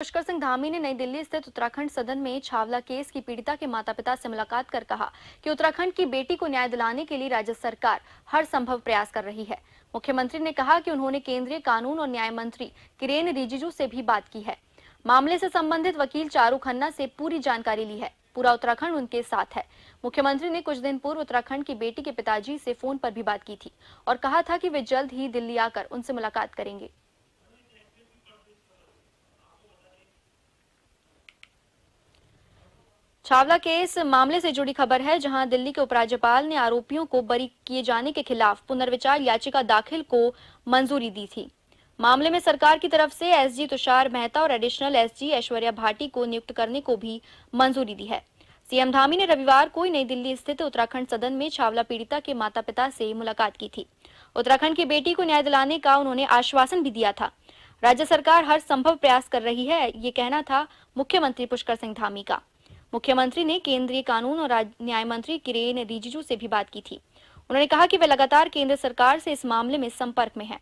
पुष्कर सिंह धामी ने नई दिल्ली स्थित उत्तराखंड सदन में छावला केस की पीड़िता के माता पिता से मुलाकात कर कहा कि उत्तराखंड की बेटी को न्याय दिलाने के लिए राज्य सरकार हर संभव प्रयास कर रही है मुख्यमंत्री ने कहा कि उन्होंने केंद्रीय कानून और न्याय मंत्री किरेन रिजिजू से भी बात की है मामले से संबंधित वकील चारू खन्ना से पूरी जानकारी ली है पूरा उत्तराखंड उनके साथ है मुख्यमंत्री ने कुछ दिन पूर्व उत्तराखंड की बेटी के पिताजी से फोन पर भी बात की थी और कहा था कि वे जल्द ही दिल्ली आकर उनसे मुलाकात करेंगे छावला केस मामले से जुड़ी खबर है जहां दिल्ली के उपराज्यपाल ने आरोपियों को बरी किए जाने के खिलाफ पुनर्विचार याचिका दाखिल को मंजूरी दी थी मामले में सरकार की तरफ से एसजी तुषार मेहता और एडिशनल एसजी ऐश्वर्या भाटी को नियुक्त करने को भी मंजूरी दी है सीएम धामी ने रविवार को नई दिल्ली स्थित उत्तराखंड सदन में छावला पीड़िता के माता पिता से मुलाकात की थी उत्तराखंड की बेटी को न्याय दिलाने का उन्होंने आश्वासन भी दिया था राज्य सरकार हर संभव प्रयास कर रही है ये कहना था मुख्यमंत्री पुष्कर सिंह धामी का मुख्यमंत्री ने केंद्रीय कानून और न्याय मंत्री किरेन रिजिजू से भी बात की थी उन्होंने कहा कि वे लगातार केंद्र सरकार से इस मामले में संपर्क में हैं।